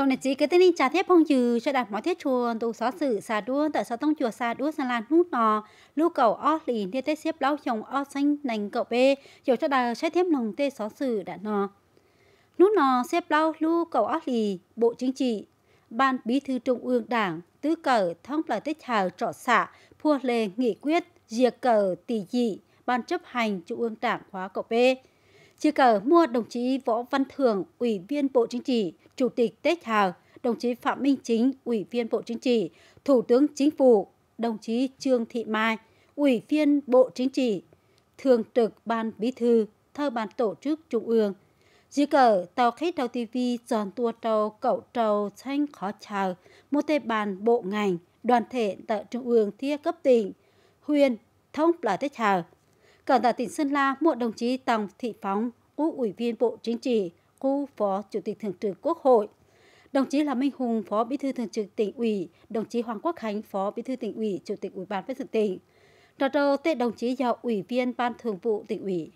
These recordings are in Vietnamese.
trong nền chỉ cái tên linh trả thép phong trừ cho đạt mọi thiết chuồn tụ xó sự xà đua tại sao tông chùa xà đua san lan nút nò lưu cầu o lì nê tết xếp lau chồng o xanh nành cậu bê chiều cho đạt sẽ thêm lòng tê xó sự đã nò nút nò xếp lau lưu cầu o lì bộ chính trị ban bí thư trung ương đảng tứ cờ thông là tết hào trọ xạ phua lề nghị quyết diệt cờ tỷ dị ban chấp hành trung ương đảng khóa cậu bê chia cờ mua đồng chí Võ Văn Thường, Ủy viên Bộ Chính trị, Chủ tịch Tết Hà, đồng chí Phạm Minh Chính, Ủy viên Bộ Chính trị, Thủ tướng Chính phủ, đồng chí Trương Thị Mai, Ủy viên Bộ Chính trị, Thường trực Ban Bí thư, thơ ban tổ chức Trung ương. Chỉ cờ tàu khách tàu TV tròn tua tàu cậu tàu xanh khó chào, một tê bàn bộ ngành, đoàn thể tại Trung ương thia cấp tỉnh, huyện, thông là thế chào, còn tại tỉnh Sơn La, một đồng chí Tòng Thị Phóng, Ú Ủy viên Bộ Chính trị, Cú Phó Chủ tịch Thường trực Quốc hội. Đồng chí là Minh Hùng, Phó Bí thư Thường trực tỉnh ủy, đồng chí Hoàng Quốc Khánh, Phó Bí thư tỉnh ủy, Chủ tịch Ủy ban nhân dân tỉnh. Trò trâu tên đồng chí vào Ủy viên Ban Thường vụ tỉnh ủy.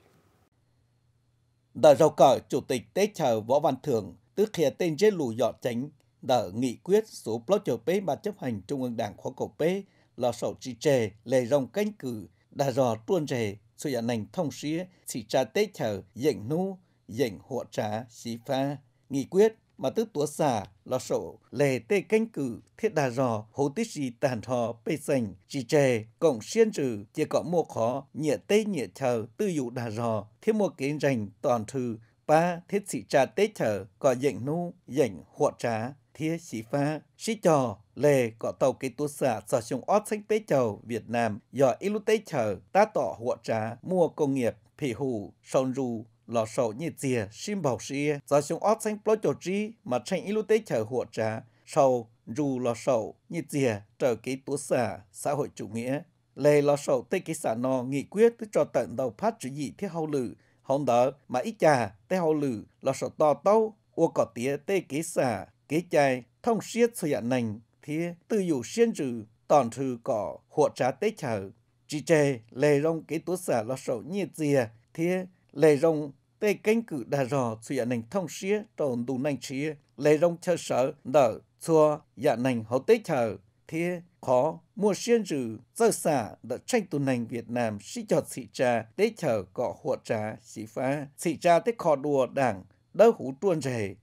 Đã rào cờ Chủ tịch Tế Chờ Võ Văn Thường, tức khía tên dễ lù dọ tránh, đã nghị quyết số plot chờ bế Ban chấp hành Trung ương Đảng khóa cổ bế là sổ trì trề lề rong cánh cử đã dò tuôn rề 所以能同时 chỉ cha tế chờ dành nu dành hỗ trợ xí pha nghị quyết mà tức tủa xả là sổ lề tê canh cử thiết đà rò hồ tích gì tàn thò bê sành chỉ trề cộng xuyên trừ chỉ có mô khó nhịa tê nhịa thờ tư dụ đà rò thiết mô kiến rành toàn thư ba thiết sĩ trà tê thờ có dành nu dành hộ trợ thiết sĩ pha sĩ trò, lề có tàu cái tu xả do sông ót xanh tế chầu Việt Nam do ít tế chở ta tỏ hộ trá mua công nghiệp phỉ hủ sông ru lò sầu như chìa sim bảo xia do sông ót xanh plot chỗ trí mà tranh ít tế chở hộ trá sầu ru lò sầu như chìa trở cái tu xả xã hội chủ nghĩa lề lò sầu tế cái xã nò nghị quyết tức cho tận đầu phát chữ dị thiết hậu lử hồng đỡ mà ít trà tế hậu lử lò sầu to tâu ua cỏ tía tê ký xả kế chai thông siết sự dạ nành thì tự dụ xuyên trừ toàn trừ cỏ hộ trá tế chờ chỉ chê lề rong cái tố xả lo sầu nhiệt dìa thì lề rong tê cánh cử đà rò sự dạ nành thông siết tròn đủ nành chia lề rong chờ sở đỡ chua dạ nành hậu tế chờ thì khó mua xuyên rừ dơ xả đã tranh tù nành Việt Nam sĩ chọt sĩ trà tế chờ cọ hộ trà sĩ phá sĩ trà tế khó đùa đảng đỡ hủ tuôn rể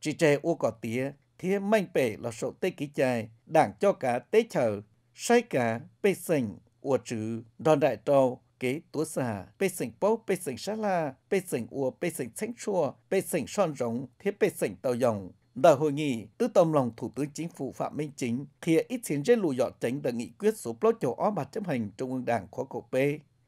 chỉ trẻ u có tía thế mạnh bể là sổ tê ký chài đảng cho cả tế chở say cả bê sành ua chữ đòn đại trâu kế tố xà bê sành bốc bê sành sát la bê sành ua bê sành xanh chua bê sành son rống thế bê sành tàu dòng Đại hội nghị tư tâm lòng Thủ tướng Chính phủ Phạm Minh Chính khi ít chiến trên lùi dọa tránh được nghị quyết số blog châu ó bạt chấp hành Trung ương Đảng khóa cổ P.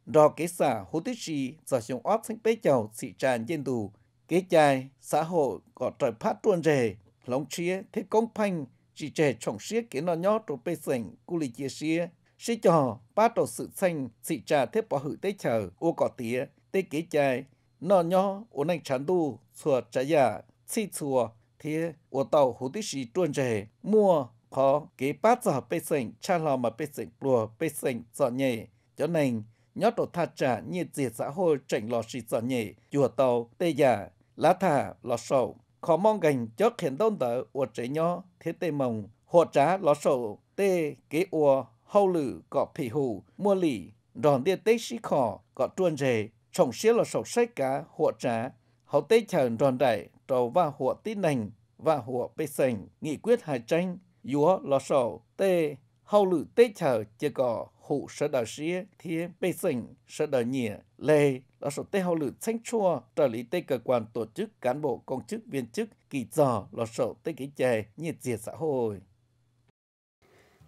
Đò kế xã Hồ Tích Trì, giờ chúng óp xanh bế chầu, xị tràn dân tù, kế chai xã hội có trời phát tuôn rề lòng chia thế công phanh chỉ trẻ trọng xía kiến nó nhót rồi bê sành cu lì chia xía xí trò ba tổ sự xanh xị trà thế bỏ hữu tế chờ ô cỏ tía tế kế chai nó nhó ô nành chán đu xùa trả giả xì xùa thế ô tàu hủ tí xì tuôn rề mua có kế bát giờ bê sành cha lò mà bê sành lùa bê sành dọ nhẹ cho nành nhót đồ tha trả nhiệt diệt xã hội chảnh lò xì dọ nhẹ chùa tàu tê giả lá thả lọ sầu khó mong gành cho khiến đông tờ ua trẻ nhỏ thế tê mồng hộ trá lọ sầu tê kế ua hâu lử cọ phỉ hù mua lì đòn tê tê xí khò có truôn rề trồng xía lọ sầu sách cá hộ trá hậu tê chờ đòn đại trầu và hộ tí nành và hộ bê sành nghị quyết hải tranh yúa lọ sầu tê hậu lử tê chờ chưa cọ hụ sở đào xía thiên bê sành sở đào nhịa lê đó số tế hậu lử thanh chua trợ lý tế cơ quan tổ chức cán bộ công chức viên chức kỳ giò là số tế kỹ chè nhiệt diệt xã hội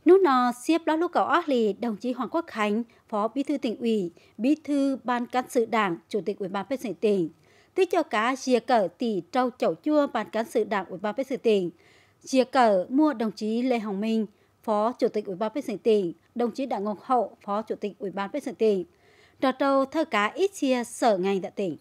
Nút nò xếp đó lúc cầu ác lì đồng chí Hoàng Quốc Khánh, Phó Bí thư tỉnh ủy, Bí thư Ban Cán sự Đảng, Chủ tịch Ủy ban phê sự tỉnh. Tích cho cá chia cờ tỷ trâu chậu chua Ban Cán sự Đảng Ủy ban phê sự tỉnh. Chia cờ mua đồng chí Lê Hồng Minh, Phó Chủ tịch Ủy ban phê sự tỉnh, đồng chí Đặng Ngọc Hậu, Phó Chủ tịch Ủy ban phê sự tỉnh trò trâu thơ cá ít chia sở ngành tại tỉnh.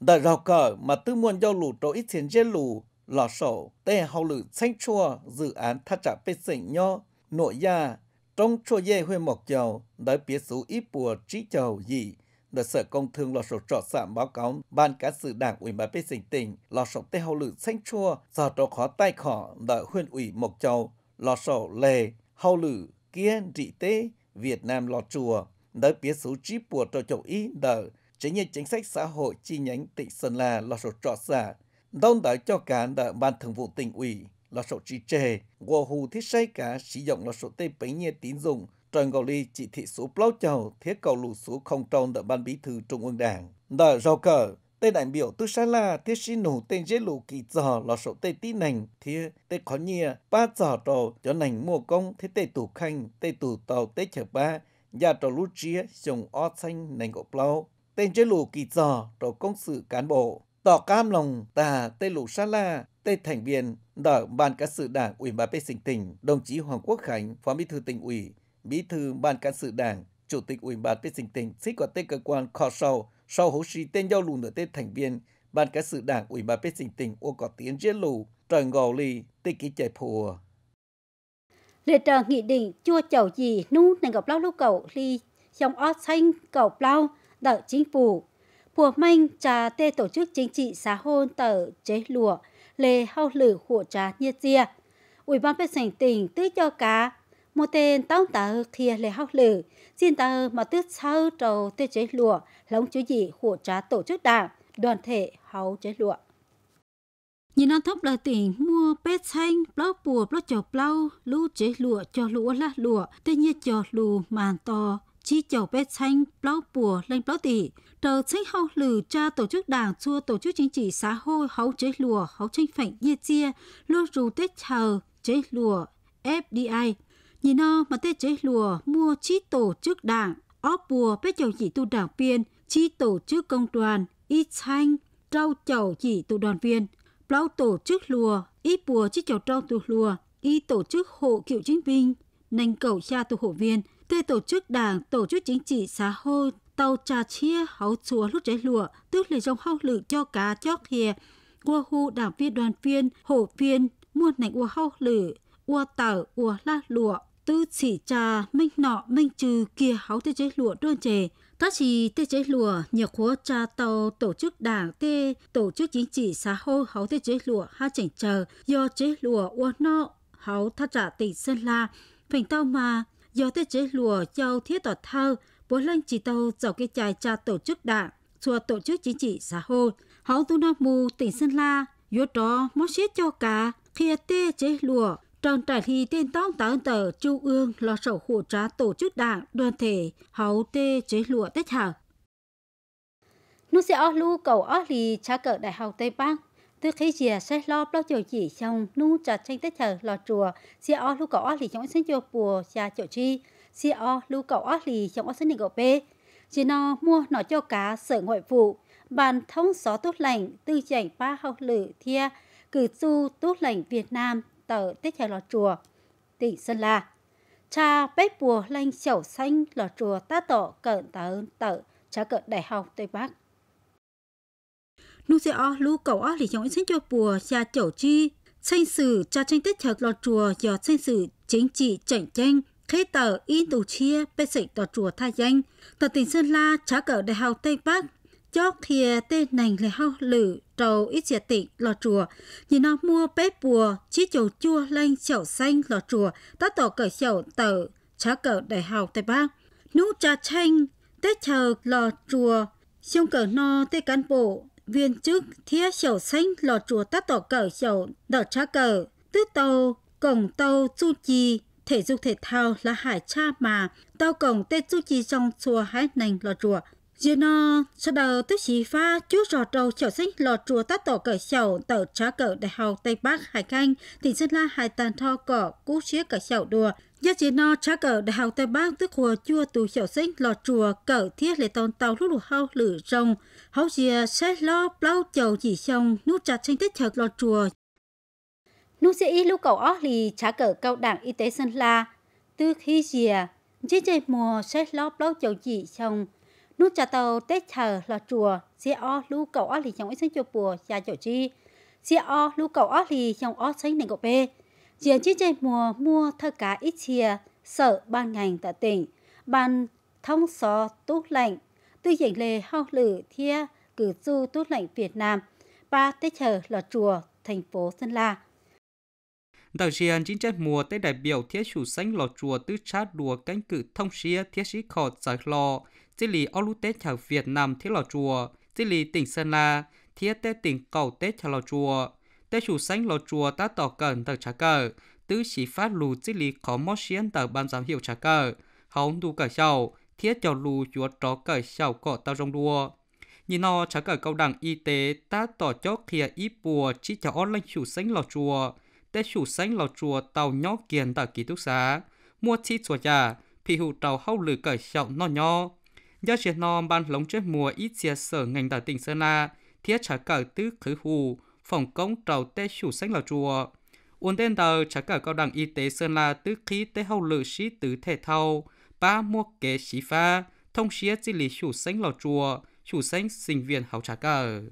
Đã rào cờ mà tư muôn giao lù trâu ít chiến dê lù lò sổ, tê hào lử xanh chua, dự án thắt trả bê sinh nho, nội gia, trong chua dê huê mộc dầu, đã biết số ít bùa trí dầu gì, đã sở công thương lò sổ trọ sạm báo cáo ban cán sự đảng ủy ban bê sinh tỉnh, lò sổ tê hào lử xanh chua, giờ trò khó tay khỏ đã huyên ủy mộc dầu, lò sổ lề, hào lử kia trị tế, Việt Nam lò chùa, đỡ biến số trí bùa trò chỗ ý đỡ chính như chính sách xã hội chi nhánh tỉnh Sơn La là số trọ xã đông đỡ cho cả đỡ ban thường vụ tỉnh ủy là số trì trề gồm hù thiết xây cả sử dụng là số tây bấy nhiêu tín dụng trần cầu ly chỉ thị số plau chầu thiết cầu lù số không trong đỡ ban bí thư trung ương đảng đỡ rau cờ tây đại biểu tư sa la thiết sĩ nổ tên dễ lù kỳ dò là số tây tí nành thiết tây khó nhia ba dò trò cho nành mua công thiết tây tủ khanh tây tủ tàu tây chở ba nhà trò lũ chia dùng ó xanh nành cổ plau tên chế lù kỳ dò trò công sự cán bộ tỏ cam lòng tà tên lù sa la tên thành viên đỡ ban cán sự đảng ủy ban bê sinh tỉnh đồng chí hoàng quốc khánh phó bí thư tỉnh ủy bí thư ban cán sự đảng chủ tịch ủy ban bê sinh tỉnh xích quả tên cơ quan kho sau sau hố sĩ tên giao lù nửa tên thành viên ban cán sự đảng ủy ban bê sinh tỉnh ô có tiến chế lù trời ngò lì tên kỳ chạy phùa lê trợ nghị định chua chầu gì nu nành gặp lao lúc cầu ly trong ót xanh cầu lao đợi chính phủ phùa manh trà tê tổ chức chính trị xã hôn tờ chế lụa lê hao lử hủa trà nhiệt dìa ủy ban bên sảnh tỉnh tứ cho cá một tên tao tờ kia lê hao lử xin tờ mà tứ sau trầu tê chế lụa lóng chú dị hủa trà tổ chức đảng đoàn thể hao chế lụa nhìn nó thấp là tiền mua bé xanh bó bùa bó chọc lau lũ chế lụa cho lúa là lụa tê như cho lù màn to chi chầu bé xanh bó bùa lên bó tỷ tờ sách hậu lử cha tổ chức đảng chua tổ chức chính trị xã hội hậu chế lùa hậu tranh phảnh như chia lô rù tết chờ chế lùa FDI nhìn nó mà tết chế lùa mua chi tổ chức đảng ó bùa bé chầu chỉ tu đảng viên chi tổ chức công đoàn ít xanh trâu chầu chỉ tụ đoàn viên Plau tổ chức lùa, ít bùa chiếc chầu trâu tù lùa, y tổ chức hộ cựu chiến binh, nành cầu cha tù hộ viên, thuê tổ chức đảng, tổ chức chính trị xã hội, tàu trà chia hấu chùa lúc trái lùa, tức là dòng hao lự cho cá cho thìa, qua hụ đảng viên đoàn viên, hộ viên, muôn nành ua hao lự, ua tảo, ua la lùa, tư chỉ trà, minh nọ, minh trừ kia hấu thế trái lụa đơn trề, Thoát chỉ tê chế lùa, nhờ khóa cha tàu tổ chức đảng tê tổ chức chính trị xã hội hấu tê chế lùa ha chảnh chờ do chế lùa ô nọ hấu thắt trả tỉnh Sơn La. Phành tàu mà do tê chế lùa châu thiết tỏ thơ bố lên chỉ tàu dầu cái chài cha tổ chức đảng chùa tổ chức chính trị xã hội hấu tu nam mù tỉnh Sơn La. Yo đó mất xét cho cả khi tê chế lùa trong trải thi tiên tóc tán tờ Trung ương là sở hỗ trợ tổ chức đảng, đoàn thể, hậu tê chế lụa tết hảo. nu xe ớt lưu cầu ớt lì trả cờ Đại học Tây Bắc. Từ khi dìa xe lo bao chiều chỉ trong nu trả tranh tết hảo lò chùa, xe ớt lưu cầu ớt lì chống sinh chùa bùa cha chỗ chi, xe ớt lưu cầu ớt lì trong ớt sinh định gậu bê. Chỉ nó mua nó cho cá sở ngoại vụ, bàn thông gió tốt lành, tư chảnh ba học lử thia, cử du tốt lành Việt Nam tờ tiết hay lò chùa, tỉnh Sơn La. Cha bếp bùa lanh chẩu xanh lò chùa ta tổ cận tờ tờ cha cận đại học Tây Bắc. Nụ xe o lu cầu o lì chống sinh cho bùa cha chẩu chi, xanh sử cha tranh tết chợt lò chùa do xanh sử chính trị chảnh tranh khế tờ in tù chia bê sĩ tòa chùa tha danh tờ tỉnh sơn la trả cờ đại học tây bắc chó thìa tên nành lệ hao lử trầu ít chia tịnh lò chùa nhìn nó mua bếp bùa chí chầu chua lên chậu xanh lò chùa ta tổ cởi chậu tờ chá cờ đại học tây bắc nú cha chanh tết chờ lò chùa xung cờ no tết cán bộ viên chức thía chậu xanh lò chùa ta tổ cởi chậu đỡ chá cờ tứ tàu cổng tàu chu chi thể dục thể thao là hải cha mà tàu cổng tết chu chi trong chùa hai nành lò chùa Dì nó, sau đầu tức xì pha, chú rò trầu chảo sinh lò chùa tát tổ cởi chậu tàu trá cỡ đại học Tây Bắc Hải Canh, tỉnh Sơn La Hải Tàn Tho cỏ, cú xía cởi chậu đùa. Gia dì no trá cỡ đại học Tây Bắc tức hùa chua tù chảo sinh lò chùa cỡ thiết lệ tôn tàu lúc lù hâu lử rồng. Hấu dìa xế lo bao chầu chỉ xong, nút chặt sinh tích chợt lò chùa. Nú sẽ y lúc cầu ó lì trá cỡ cao đẳng y tế Sơn La, tư khi dìa, dì dì mùa xế lo bao chầu chỉ xong, nút cho tàu tết chờ là chùa xe o lưu cầu o lì trong ấy sinh chùa bùa gia chỗ chi xe o lưu cầu o lì trong o sinh nền Cổ bê diện chi chơi mùa mua thơ cá ít chia sở ban ngành tại tỉnh ban thông xó tốt lạnh tư diện lề hao lử thia cử du tốt lạnh Việt Nam ba tết chờ là chùa thành phố Sơn La đặc diện chính chất mùa tết đại biểu thiết chủ sánh lò chùa tứ chát đùa cánh cử thông xia thiết sĩ khọt giải lò chỉ lì ô lũ tết chào Việt Nam thiết lò chùa, chỉ lì tỉnh Sơn La, thiết tết tỉnh cầu tết chào lò chùa. Tết chủ sánh lò chùa ta tỏ cần tờ trả cờ, tứ chỉ phát lù chỉ lì khó mô xiên tờ ban giám hiệu trả cờ. Hóng đu cờ chào, thiết chào lù chúa trò cờ chào cọ tao rong đua. Nhìn nó trả cờ cao đẳng y tế ta tỏ cho kia ít bùa chỉ chào ô lanh chủ sánh lò chùa. Tết chủ sánh lò chùa tàu nhó kiền tờ ký túc xá. Mua chi chùa trà, phi hụ tàu hâu lử cờ chào nó nhó do chuyện nòm ban lống chết mùa ít chia sở ngành tại tỉnh Sơn La, thiết trả cờ tứ khứ hù, phòng công trầu tê chủ sách là chùa. Uốn tên tờ trả cờ cao đẳng y tế Sơn La tứ khí tê hậu lự sĩ tứ thể thao, ba mua kế sĩ pha, thông xía chỉ lý chủ sách là chùa, chủ sách sinh viên hậu trả cờ.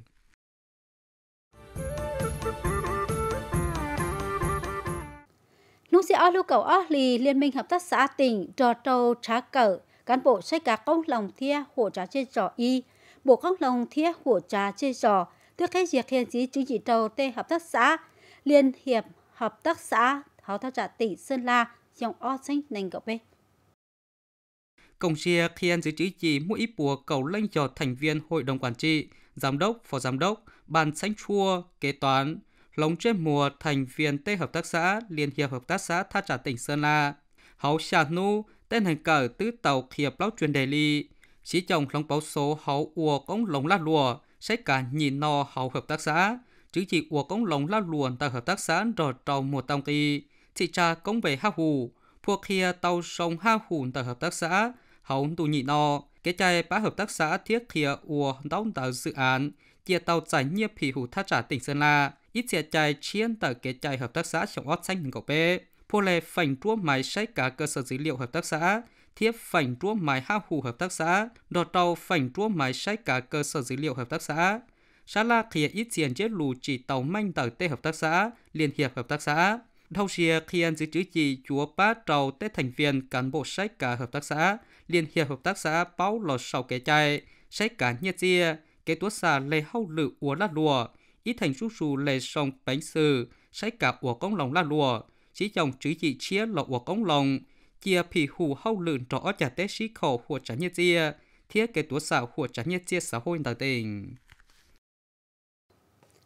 Nung sĩ ao lưu cầu ó lì Liên minh Hợp tác xã tỉnh trò trâu trá cờ cán bộ xây cá công lòng thia hỗ trợ trên giò y, bộ công lòng thia hỗ trợ trên giò, tuyết khai diệt hiện chí chứng chỉ đầu tê hợp tác xã, liên hiệp hợp tác xã tháo thao trả tỉnh Sơn La, trong o xanh nành gậu bê. Công chia khiên dưới chữ chỉ mỗi ít bùa cầu lên cho thành viên hội đồng quản trị, giám đốc, phó giám đốc, ban sánh chua, kế toán, lóng trên mùa thành viên tê hợp tác xã, liên hiệp hợp tác xã tha trả tỉnh Sơn La. hấu xà nu, tên hành cờ tứ tàu khiệp lão truyền đề ly, chỉ chồng lòng báo số hậu ùa cống lồng lát lùa, sẽ cả nhìn no hậu hợp tác xã, chứ chỉ ùa cống lồng lát lùa tại hợp tác xã rò trầu một tông kỳ, chỉ cha cống về ha hù, pua kia tàu sông ha hùn tại hợp tác xã, hậu tù nhị no, kế chai bá hợp tác xã thiết kia ùa đóng tàu dự án, chia tàu giải nhiếp phỉ hủ thác trả tỉnh Sơn La, ít xe chai chiến tờ kế chai hợp tác xã trong ót xanh hình cậu bê phô lè phảnh trúa mái sách cả cơ sở dữ liệu hợp tác xã, thiếp phảnh trúa mái hao hù hợp tác xã, đò tàu phảnh trúa mái sách cả cơ sở dữ liệu hợp tác xã. xá la khía ít tiền chết lù chỉ tàu manh tờ tê hợp tác xã, liên hiệp hợp tác xã. Đầu xìa khiên giữ chữ chỉ chúa ba trầu tê thành viên cán bộ sách cả hợp tác xã, liên hiệp hợp tác xã báo lò sầu kế chạy, sách cả nhiệt chia, kế tuốt xà lê hâu lự úa lát lùa, ít thành su xù lê sông bánh sư, sách cả úa công lòng lá lùa, chỉ dòng chữ gì chia lộ của công lòng chia phì hù hâu lượn rõ chả tế sĩ khổ của chả nhân chia thiết kế tố xảo của chả nhân chia xã hội tại tỉnh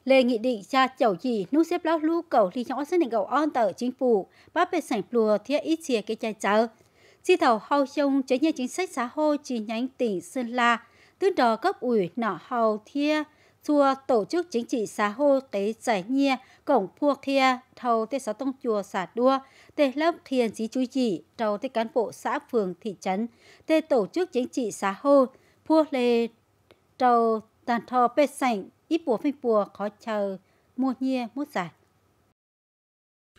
lê nghị định cha chầu gì nu xếp lão lưu cầu thì trong sinh định cầu on tờ chính phủ bác bề sảnh plùa thiết ít chia cái chai chở chi thầu hâu trông chế nhân chính sách xã hội chi nhánh tỉnh sơn la tương đó cấp ủy nọ hầu thiết chùa tổ chức chính trị xã hội tế giải nhia cổng phua thia thầu tế sáu tông chùa xã đua tế lớp thiền chí chú chỉ trầu tế cán bộ xã phường thị trấn tế tổ chức chính trị xã hội phua lê trầu tàn thọ bê sảnh ít bùa phanh bùa khó chờ mua nhia mua giải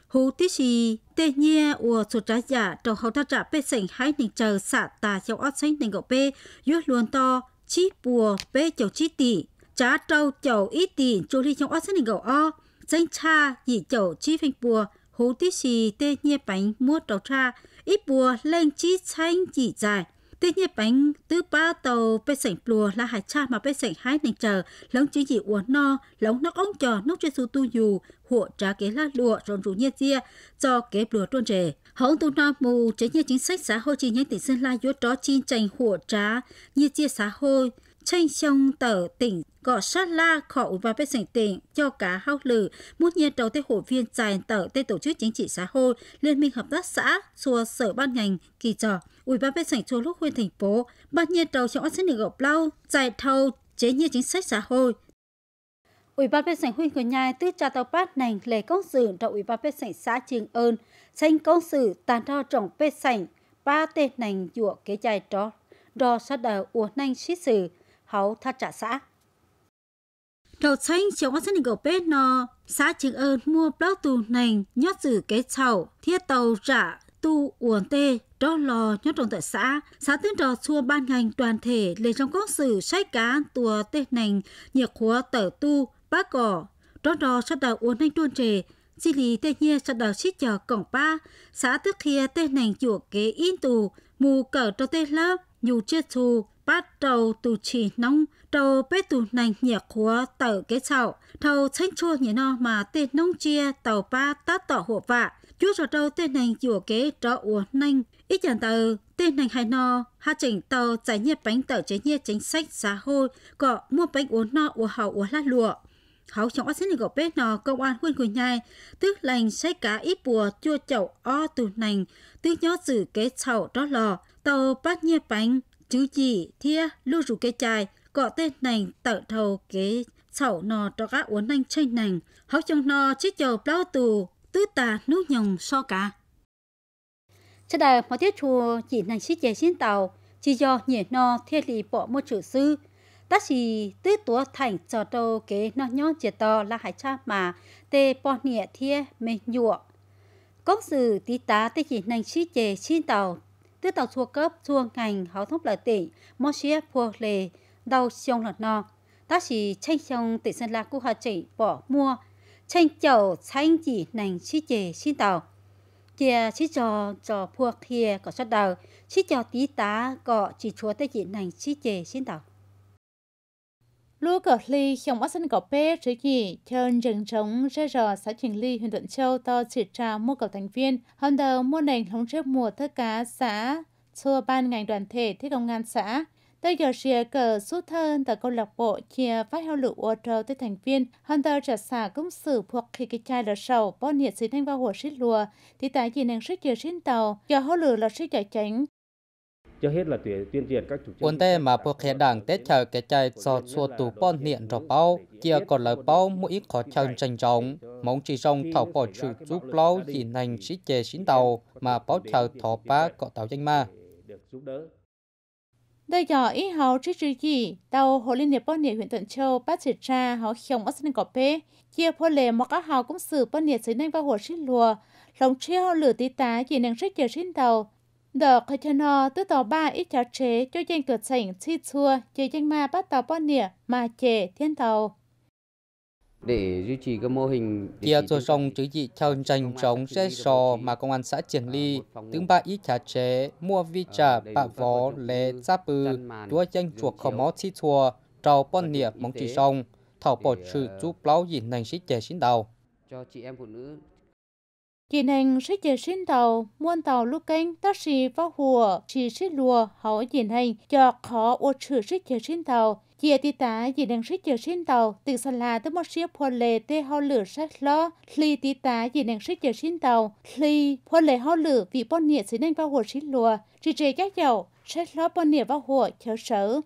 hú tí xì tê nhia ua sụt ra giả trầu hậu thác trả bê sảnh hai nình chờ xạ tà châu ót sánh nình gậu bê yuốt luôn to chí bùa bê châu chí tỷ cha trâu chầu ít tỷ chú lý trong ớt sân gầu o danh cha dị chầu chi phanh bùa hú tí xì tê nhẹ bánh mua trầu cha ít bùa lên chi xanh chỉ dài tê nhẹ bánh tứ ba tàu bê sảnh bùa là hải cha mà bê sảnh hai nành chờ lớn chứ dị uốn no lóng nó ông chờ nóc chơi su tu dù hộ trá kế la lụa rộn rủ nhẹ chia cho kế bùa tuôn rể hỗn tu na mù chế như chính sách xã hội chi nhánh tỉnh sơn la yếu đó chi tranh hộ trá như chia xã hội tranh trong tờ tỉnh gọ sát la khẩu và phê sinh tỉnh cho cả hao lử muốn nhiên đầu tế hội viên dài tờ tế tổ chức chính trị xã hội liên minh hợp tác xã xua sở ban ngành kỳ trò ủy ban phê sinh chùa lúc huyện thành phố ban nhiên đầu trong xét định gọc lau dài thầu chế như chính sách xã hội Ủy ban phê sảnh huyện của nhà tư cha tàu bát nành lề công sự trong Ủy ban phê sảnh xã Trường Ơn, tranh công sự tàn đo trọng phê sảnh, ba tên nành dụa kế dài trò, đo sát đờ ua nành xí sử, hậu thắt trả xã. Đầu tranh chống dân của bếp nó, xã chứng ơn mua bác tù nành nhót giữ cái chậu, thiết tàu trả tu uổng tê đó lò nhót trong tại xã xã tuyên đò xua ban ngành đoàn thể lên trong các sự sách cá tùa tê nành nhiệt khóa tở tu bác cỏ đó đò sát đào uốn nành tuôn trề xin lý tê nhiên sát đào xích chờ cổng ba xã tức kia tê nành chuộc kế in tù mù cờ cho tê lớp nhù chết thù bắt đầu tù chỉ nông đầu bếp tù nành nhẹ khóa tàu cái chậu thầu tranh chua nhẹ nó mà tên nông chia tàu ba tát tỏ hộ vạ chúa rồi đầu tên nành dùa kế trọ uống nành ít chẳng tàu tên nành hay no hạ chỉnh tàu giải nhiệt bánh tàu chế nhiệt chính sách xã hội cọ mua bánh uống no uống hầu uống lát lụa hậu trong ớt gọc bếp nò công an quân quỳnh nhai tức lành xây cá ít bùa chua chậu o tù nành tức nhớ giữ kế chậu đó lò tàu bắt nhiệt bánh chứ gì thia lưu rủ cái chai có tên nành tạo thầu cái sậu nò cho các uốn anh chanh nành hấu trong nò chiếc chầu bao tù tứ tà nước nhồng so cả cho đời mà tiết chùa chỉ nành chiếc chè xin tàu chỉ do nhẹ nò thiên lì bỏ một chữ sư ta chỉ tứ tố thành cho đầu kế nó nhỏ chè to là hải cha mà tê bò nhẹ thia mê nhụa có sự tí tá tê chỉ nành chiếc chè xin tàu tư tàu chua cấp chua ngành háo thốc lợi tỉnh mô xế phô lề đau xông lọt nọ ta chỉ tranh xông tỉnh sân La cú hạ chỉ bỏ mua tranh chầu tranh chỉ nành chi chề xin tàu kia chỉ cho cho phua kia có sát đầu chỉ cho tí tá có chỉ chúa tới chỉ nành chi chề xin tàu Lúa cờ ly trong ác sinh cỏ bê trí nhị trên rừng trống rê rò xã trường Ly huyện Thuận Châu to chỉ trà mua cầu thành viên. Hôm đầu mua nền lóng trước mùa thơ cá xã thua ban ngành đoàn thể thiết công an xã. Tới giờ rìa cờ suốt thân tờ câu lạc bộ chia phát heo lựu ô trâu tới thành viên. Hôm đầu trả xã công sử thuộc khi cái chai lọ sầu bó nhiệt xí thanh vào hồ xít lùa. Thì tại gì nàng sức chờ xin tàu. Giờ hô lửa lọ sức chờ tránh hết là tuyên truyền các chủ Vấn đề mà bộ khía đảng tết chờ cái chạy giọt xua tù bọn hiện rõ bao, kia còn lời bao mỗi ít khó chân tranh trọng. Mong chỉ rong thảo bỏ chủ giúp lâu gì nành sĩ chê xín tàu mà bao chờ thỏ bá có tàu danh ma. Đây giờ ý hào trí trừ gì, tàu Hồ Liên Hiệp Bọn niệm huyện Tuần Châu bác chỉ tra hào khiong ở sân cỏ bê, kia phô lề một các hào cũng xử Bọn niệm dưới nanh vào hồ sĩ lùa, lòng chia hào lửa tí tá gì nàng sĩ chờ xin tàu, Đỡ khởi chân họ tư tỏ ba ít cháo chế cho danh cửa sảnh chi chua chế danh ma bắt tàu bó nỉa mà chế thiên tàu. Để duy trì các mô hình... Kia cho dòng chữ dị theo tranh trống rẽ sò mà công an xã Triển Ly, tướng ba ít chá chế, mua ờ, vi trà, bạ vó, lé, giá bư, đua danh chuộc khẩu mó chi chua, trào bó nỉa mong chỉ sông thảo bỏ trừ ờ, giúp lão dịn nành sĩ chế xin đào. Cho chị em phụ nữ Kỳ hình sẽ chờ xin tàu, muôn tàu lúc canh, taxi vào hùa, chỉ sẽ lùa, hậu diện hình, cho khó ô trừ sẽ chờ xin tàu. Chia tí tá dị đang sẽ chờ xin tàu, từ xa là tới một xếp hồ lệ tê hò lửa sát lo, lì tí tá dị đang sẽ chờ xin tàu, lì hồ lệ hò lửa vì bọn nhiệt sẽ nên vào hồ xin lùa, chỉ trề các dầu, sát lo bọn nhiệt vào hồ chờ sở,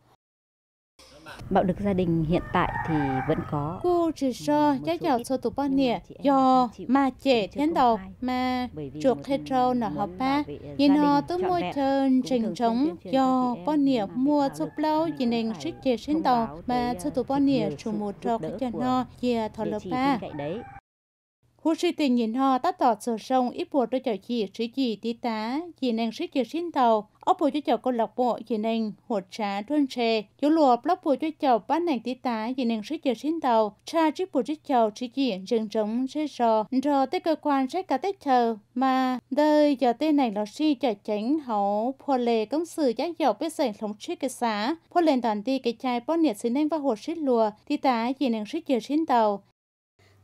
Bạo lực gia đình hiện tại thì vẫn có cô ừ, chỉ sơ giáo giáo số tụ bao nè do mà trẻ thiên đầu mà chuột hết trâu nở hợp ba nhìn họ tôi môi chân trình trống do bao nè mua số lâu nhìn nền sức trẻ sinh đầu mà cho tụ bao nè chủ một trâu cái cho nó dìa thọ lợp ba Hú sĩ tình nhìn họ tắt tọt sờ sông ít bùa cho cháu chị sĩ chị tí tá, chị nàng sĩ chị xin tàu, ốc bùa cho cháu con lạc bộ chị nàng hột trá tuân trề, chú lùa blog bùa cho cháu bán nàng tí tá, chị nàng sĩ chị xin tàu, cha trích bùa cho cháu sĩ chị rừng trống sẽ rò, rò tới cơ quan sẽ cả tết chờ, mà đời giờ tên này là sĩ cho tránh hậu phô lệ công sự giác dọc với sảnh sống chiếc cái xã, phô lên toàn ti cái chai bó nhiệt xin nàng và hột sĩ lùa, tí tá chị nàng sĩ chị xin tàu,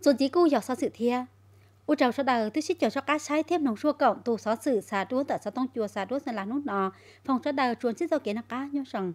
dồn chỉ cú dọc xó sự thia u trầu sau đời tôi sẽ chờ cho cá sai thêm nồng xua cộng tù xó sự xà đuôn tại sao tông chùa xà đuôn là nút nọ phòng sau đời chuồn xích dầu kiến nó cá nhau rằng